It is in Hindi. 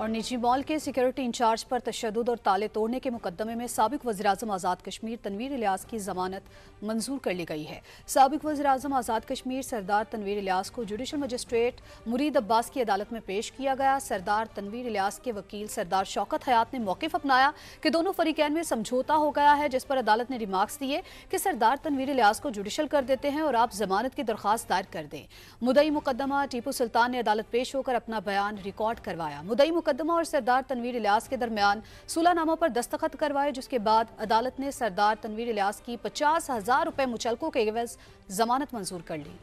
और निजी मॉल के सिक्योरिटी इंचार्ज पर तशद और ताले तोड़ने के मुकदमे में सबक वजी अजम आज़ाद कश्मीर तनवीर इलियास की जमानत मंजूर कर ली गई है सबक वजी अजम आज़ाद कश्मीर सरदार तनवीर इलियास को जुडिशल मजिस्ट्रेट मुरीद अब्बास की अदालत में पेश किया गया सरदार तनवीर इलियास के वकील सरदार शौकत हयात ने मौकफ अपनाया कि दोनों फरीकैन में समझौता हो गया है जिस पर अदालत ने रिमार्क्स दिए कि सरदार तनवीर इलियास को जुडिशल कर देते हैं और आप जमानत की दरख्वास्त दायर कर दें मुदई मुकदमा टीपू सुल्तान ने अदालत पेश होकर अपना बयान रिकॉर्ड करवाया मुदई मुकदमा और सरदार तनवीर इलियास के दरमियान सोलह नामों पर दस्तखत करवाए जिसके बाद अदालत ने सरदार तनवीर इलियास की पचास हजार रुपए मुचलकों के एवज जमानत मंजूर कर ली